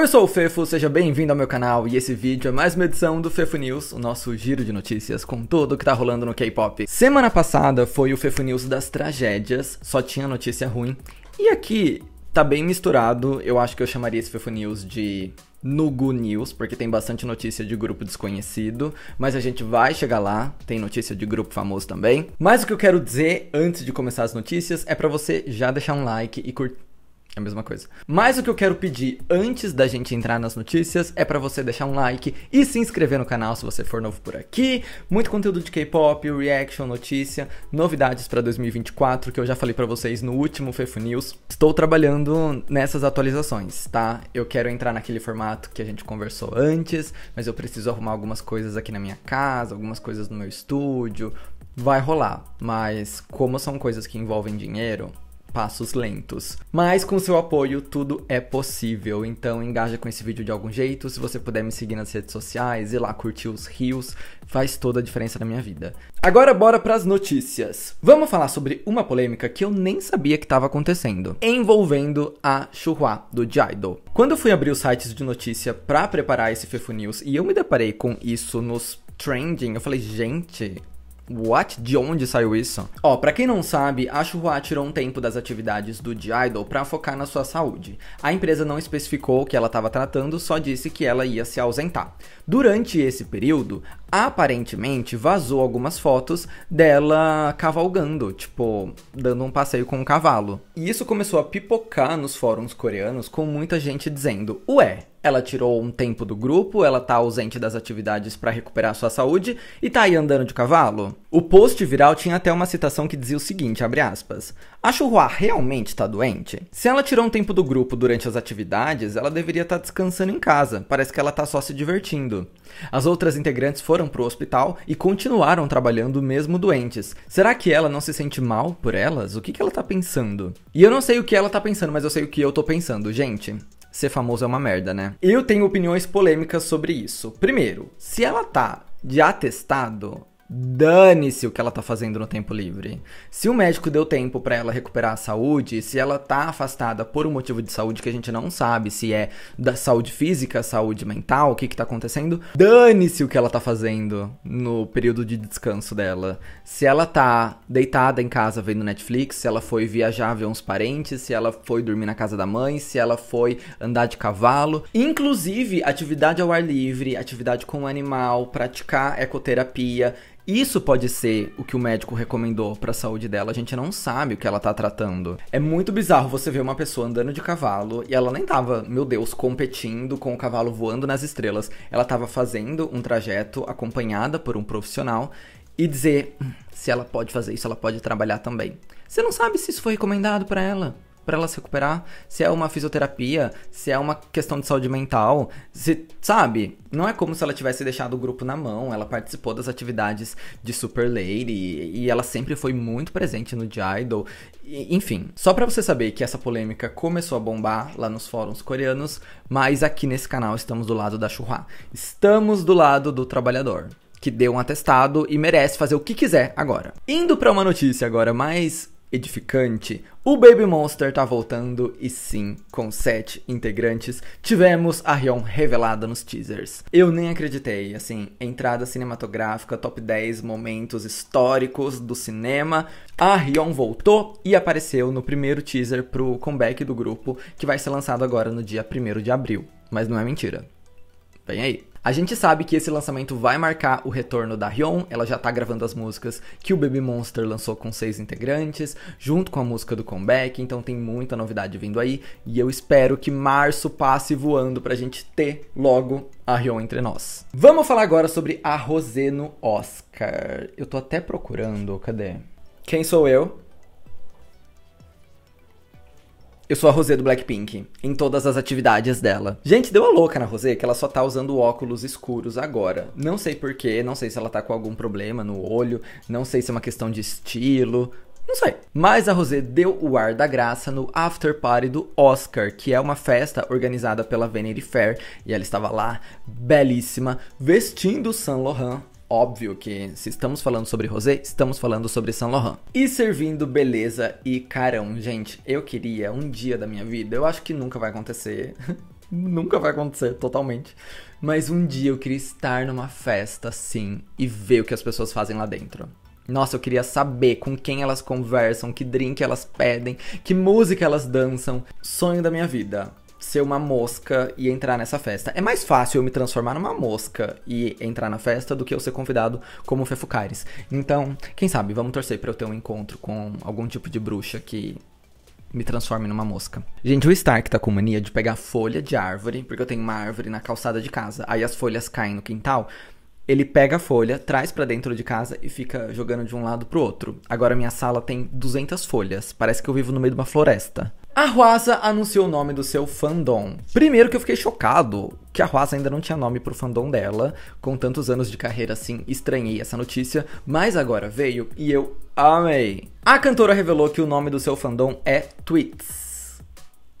Oi, eu sou o Fefo, seja bem-vindo ao meu canal e esse vídeo é mais uma edição do Fefo News, o nosso giro de notícias com tudo que tá rolando no K-pop. Semana passada foi o Fefo News das tragédias, só tinha notícia ruim. E aqui tá bem misturado, eu acho que eu chamaria esse Fefo News de Nugu News, porque tem bastante notícia de grupo desconhecido, mas a gente vai chegar lá, tem notícia de grupo famoso também. Mas o que eu quero dizer antes de começar as notícias é para você já deixar um like e curtir é a mesma coisa. Mas o que eu quero pedir antes da gente entrar nas notícias é para você deixar um like e se inscrever no canal se você for novo por aqui. Muito conteúdo de K-pop, reaction, notícia, novidades para 2024 que eu já falei para vocês no último Fefo News. Estou trabalhando nessas atualizações, tá? Eu quero entrar naquele formato que a gente conversou antes, mas eu preciso arrumar algumas coisas aqui na minha casa, algumas coisas no meu estúdio. Vai rolar, mas como são coisas que envolvem dinheiro, passos lentos. Mas com seu apoio tudo é possível, então engaja com esse vídeo de algum jeito, se você puder me seguir nas redes sociais, e lá curtir os rios, faz toda a diferença na minha vida. Agora bora para as notícias. Vamos falar sobre uma polêmica que eu nem sabia que estava acontecendo, envolvendo a Churua do Jaidol. Quando eu fui abrir os sites de notícia para preparar esse Fefo News e eu me deparei com isso nos trending, eu falei, gente, What? De onde saiu isso? Ó, para quem não sabe, a Shuhua tirou um tempo das atividades do The Idol para focar na sua saúde. A empresa não especificou o que ela estava tratando, só disse que ela ia se ausentar. Durante esse período, Aparentemente vazou algumas fotos dela cavalgando, tipo, dando um passeio com um cavalo. E isso começou a pipocar nos fóruns coreanos com muita gente dizendo: "Ué, ela tirou um tempo do grupo, ela tá ausente das atividades para recuperar sua saúde e tá aí andando de cavalo?" O post viral tinha até uma citação que dizia o seguinte, abre aspas, A realmente está doente? Se ela tirou um tempo do grupo durante as atividades, ela deveria estar tá descansando em casa, parece que ela está só se divertindo. As outras integrantes foram pro hospital e continuaram trabalhando mesmo doentes. Será que ela não se sente mal por elas? O que, que ela tá pensando? E eu não sei o que ela tá pensando, mas eu sei o que eu tô pensando, gente ser famoso é uma merda, né? Eu tenho opiniões polêmicas sobre isso. Primeiro, se ela tá de atestado, Dane-se o que ela tá fazendo no tempo livre. Se o médico deu tempo para ela recuperar a saúde, se ela tá afastada por um motivo de saúde que a gente não sabe, se é da saúde física, saúde mental, o que que tá acontecendo, dane-se o que ela tá fazendo no período de descanso dela. Se ela tá deitada em casa vendo Netflix, se ela foi viajar ver uns parentes, se ela foi dormir na casa da mãe, se ela foi andar de cavalo, inclusive atividade ao ar livre, atividade com o animal, praticar ecoterapia, isso pode ser o que o médico recomendou para a saúde dela, a gente não sabe o que ela tá tratando. É muito bizarro você ver uma pessoa andando de cavalo e ela nem tava, meu Deus, competindo com o cavalo voando nas estrelas. Ela tava fazendo um trajeto acompanhada por um profissional e dizer hum, se ela pode fazer isso, ela pode trabalhar também. Você não sabe se isso foi recomendado para ela para ela se recuperar, se é uma fisioterapia, se é uma questão de saúde mental, se, sabe? Não é como se ela tivesse deixado o grupo na mão, ela participou das atividades de Super Lady e, ela sempre foi muito presente no de Idol. E, enfim, só para você saber que essa polêmica começou a bombar lá nos fóruns coreanos, mas aqui nesse canal estamos do lado da Churra. Estamos do lado do trabalhador que deu um atestado e merece fazer o que quiser agora. Indo para uma notícia agora mais edificante. O Baby Monster tá voltando e sim, com sete integrantes, tivemos a Rion revelada nos teasers. Eu nem acreditei, assim, entrada cinematográfica, top 10 momentos históricos do cinema. A Rion voltou e apareceu no primeiro teaser pro comeback do grupo, que vai ser lançado agora no dia 1 de abril. Mas não é mentira. Vem aí. A gente sabe que esse lançamento vai marcar o retorno da Hyon, ela já tá gravando as músicas que o Baby Monster lançou com seis integrantes, junto com a música do comeback, então tem muita novidade vindo aí, e eu espero que março passe voando pra gente ter logo a Hyon entre nós. Vamos falar agora sobre a Rosé no Oscar. Eu tô até procurando, cadê? Quem sou eu? Eu sou a Rosé do Blackpink, em todas as atividades dela. Gente, deu a louca na Rosé que ela só tá usando óculos escuros agora. Não sei porquê, não sei se ela tá com algum problema no olho, não sei se é uma questão de estilo, não sei. Mas a Rosé deu o ar da graça no after party do Oscar, que é uma festa organizada pela Vanity Fair, e ela estava lá, belíssima, vestindo o Saint Laurent óbvio que se estamos falando sobre rosé, estamos falando sobre Saint Laurent. E servindo beleza e carão, gente, eu queria um dia da minha vida, eu acho que nunca vai acontecer. nunca vai acontecer totalmente. Mas um dia eu queria estar numa festa assim e ver o que as pessoas fazem lá dentro. Nossa, eu queria saber com quem elas conversam, que drink elas pedem, que música elas dançam. Sonho da minha vida ser uma mosca e entrar nessa festa. É mais fácil eu me transformar numa mosca e entrar na festa do que eu ser convidado como Fefucaires. Então, quem sabe, vamos torcer para eu ter um encontro com algum tipo de bruxa que me transforme numa mosca. Gente, o Stark tá com mania de pegar folha de árvore, porque eu tenho uma árvore na calçada de casa. Aí as folhas caem no quintal. Ele pega a folha, traz para dentro de casa e fica jogando de um lado pro outro. Agora minha sala tem 200 folhas. Parece que eu vivo no meio de uma floresta. A Ruasa anunciou o nome do seu fandom. Primeiro que eu fiquei chocado que a Ruasa ainda não tinha nome pro fandom dela. Com tantos anos de carreira assim, estranhei essa notícia, mas agora veio e eu amei. A cantora revelou que o nome do seu fandom é Tweets.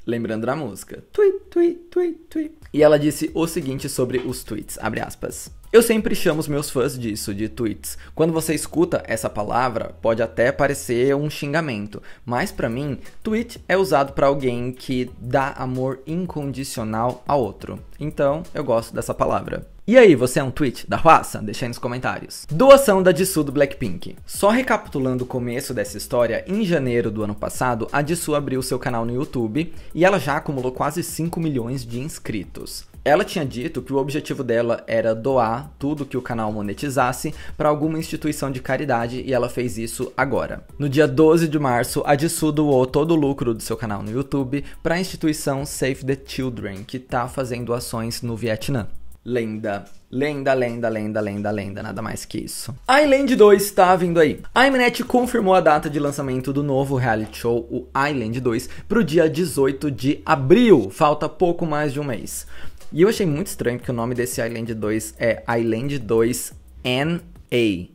Lembrando da música. Tweet, tweet, tweet, tweet. E ela disse o seguinte sobre os tweets, abre aspas. Eu sempre chamo os meus fãs disso, de tweets. Quando você escuta essa palavra, pode até parecer um xingamento, mas para mim, tweet é usado para alguém que dá amor incondicional a outro. Então, eu gosto dessa palavra. E aí, você é um tweet da raça? Deixa aí nos comentários. Doação da Jisoo do Blackpink. Só recapitulando o começo dessa história, em janeiro do ano passado, a Jisoo abriu seu canal no YouTube e ela já acumulou quase 5 milhões de inscritos. Ela tinha dito que o objetivo dela era doar tudo que o canal monetizasse para alguma instituição de caridade e ela fez isso agora. No dia 12 de março, a Jisoo doou todo o lucro do seu canal no YouTube para a instituição Save the Children, que está fazendo ações no Vietnã. Lenda. Lenda, lenda, lenda, lenda, lenda, nada mais que isso. Island 2 está vindo aí. A Mnet confirmou a data de lançamento do novo reality show, o Island 2, para o dia 18 de abril. Falta pouco mais de um mês. E eu achei muito estranho que o nome desse Island 2 é Island 2 NA.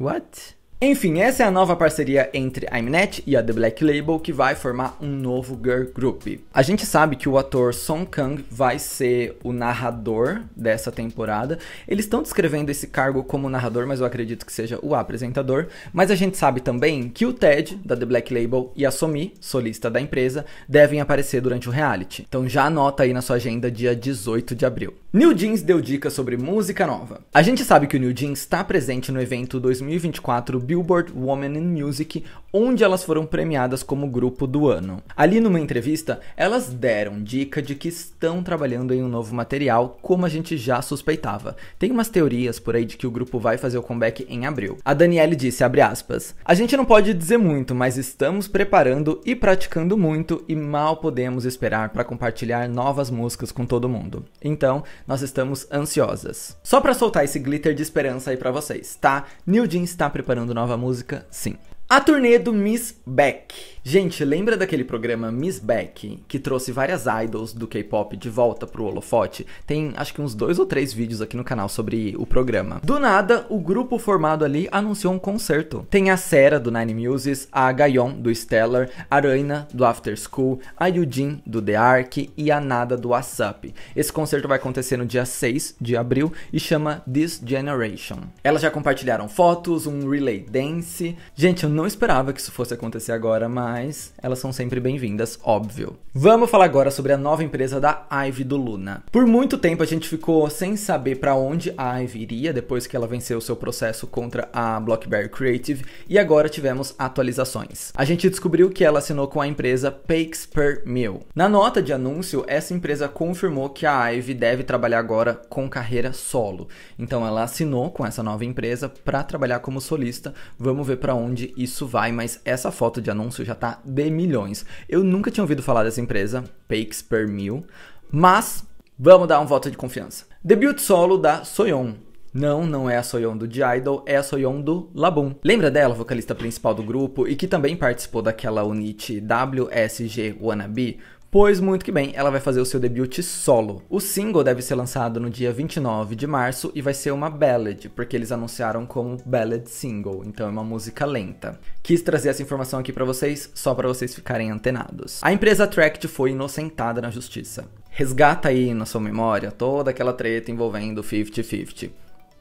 What? Enfim, essa é a nova parceria entre a Mnet e a The Black Label que vai formar um novo girl group. A gente sabe que o ator Song Kang vai ser o narrador dessa temporada. Eles estão descrevendo esse cargo como narrador, mas eu acredito que seja o apresentador. Mas a gente sabe também que o Ted, da The Black Label, e a Somi, solista da empresa, devem aparecer durante o reality. Então já anota aí na sua agenda dia 18 de abril. New Jeans deu dicas sobre música nova. A gente sabe que o New Jeans está presente no evento 2024 Billboard Woman in Music, onde elas foram premiadas como grupo do ano. Ali numa entrevista, elas deram dica de que estão trabalhando em um novo material, como a gente já suspeitava. Tem umas teorias por aí de que o grupo vai fazer o comeback em abril. A Danielle disse, aspas, A gente não pode dizer muito, mas estamos preparando e praticando muito e mal podemos esperar para compartilhar novas músicas com todo mundo. Então, nós estamos ansiosas. Só para soltar esse glitter de esperança aí para vocês, tá? New Jeans está preparando nova música, sim. A turnê do Miss Beck. Gente, lembra daquele programa Miss Beck que trouxe várias idols do K-pop de volta pro holofote? Tem acho que uns dois ou três vídeos aqui no canal sobre o programa. Do nada, o grupo formado ali anunciou um concerto. Tem a Sera do Nine Muses, a Gayon do Stellar, a Raina do After School, a Yujin do The Ark e a Nada do ASAP. Esse concerto vai acontecer no dia 6 de abril e chama This Generation. Elas já compartilharam fotos, um relay dance. Gente, eu não não esperava que isso fosse acontecer agora, mas elas são sempre bem-vindas, óbvio. Vamos falar agora sobre a nova empresa da Ivy do Luna. Por muito tempo a gente ficou sem saber para onde a Ivy iria depois que ela venceu seu processo contra a Blockberry Creative e agora tivemos atualizações. A gente descobriu que ela assinou com a empresa Pakes Per Mill. Na nota de anúncio, essa empresa confirmou que a Ivy deve trabalhar agora com carreira solo. Então ela assinou com essa nova empresa para trabalhar como solista. Vamos ver para onde isso isso vai, mas essa foto de anúncio já tá de milhões. Eu nunca tinha ouvido falar dessa empresa, Pakes Per Mil, mas vamos dar um voto de confiança. Debut solo da Soyeon. Não, não é a Soyeon do The idol é a Soyeon do Labum. Lembra dela, vocalista principal do grupo, e que também participou daquela unit WSG Wannabe? Pois muito que bem, ela vai fazer o seu debut solo. O single deve ser lançado no dia 29 de março e vai ser uma ballad, porque eles anunciaram como ballad single, então é uma música lenta. Quis trazer essa informação aqui para vocês, só para vocês ficarem antenados. A empresa Tract foi inocentada na justiça. Resgata aí na sua memória toda aquela treta envolvendo 50-50.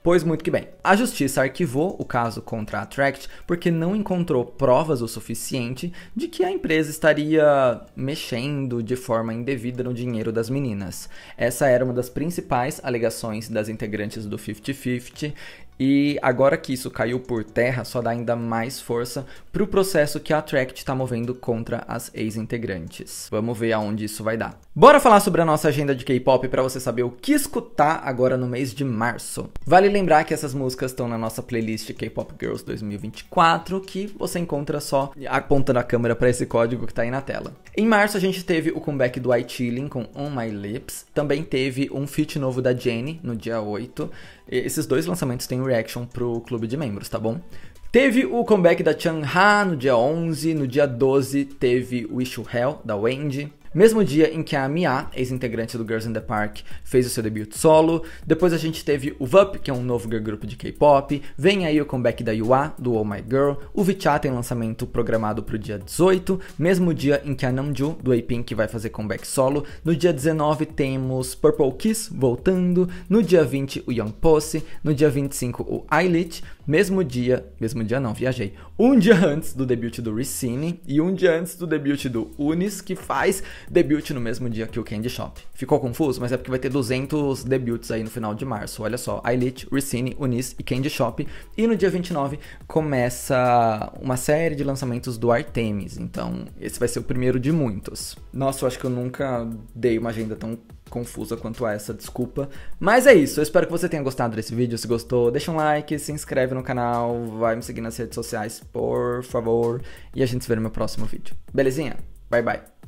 Pois muito que bem. A justiça arquivou o caso contra a Tract porque não encontrou provas o suficiente de que a empresa estaria mexendo de forma indevida no dinheiro das meninas. Essa era uma das principais alegações das integrantes do 50-50 e agora que isso caiu por terra, só dá ainda mais força para o processo que a Attract está movendo contra as ex-integrantes. Vamos ver aonde isso vai dar. Bora falar sobre a nossa agenda de K-pop para você saber o que escutar agora no mês de março. Vale lembrar que essas músicas estão na nossa playlist K-pop Girls 2024, que você encontra só apontando a câmera para esse código que está aí na tela. Em março a gente teve o comeback do iChilling com On My Lips, também teve um feat novo da Jenny no dia 8. E esses dois lançamentos têm um reaction pro clube de membros, tá bom? Teve o comeback da Chan Ha no dia 11, no dia 12 teve o Issue Hell da Wendy. Mesmo dia em que a Mia, ex-integrante do Girls in the Park, fez o seu debut solo. Depois a gente teve o VUP, que é um novo girl group de K-pop. Vem aí o comeback da Yua, do Oh My Girl. O Vichá tem lançamento programado para o dia 18. Mesmo dia em que a Namju, do A-Pink, vai fazer comeback solo. No dia 19 temos Purple Kiss voltando. No dia 20 o Young Posse. No dia 25 o Eilish. Mesmo dia, mesmo dia não, viajei. Um dia antes do debut do Ricine e um dia antes do debut do Unis, que faz debut no mesmo dia que o Candy Shop. Ficou confuso? Mas é porque vai ter 200 debuts aí no final de março. Olha só, Elite, Ricine, Unis e Candy Shop. E no dia 29 começa uma série de lançamentos do Artemis. Então, esse vai ser o primeiro de muitos. Nossa, eu acho que eu nunca dei uma agenda tão confusa quanto a essa, desculpa. Mas é isso, eu espero que você tenha gostado desse vídeo. Se gostou, deixa um like, se inscreve no canal, vai me seguir nas redes sociais, por favor. E a gente se vê no meu próximo vídeo. Belezinha? Bye bye.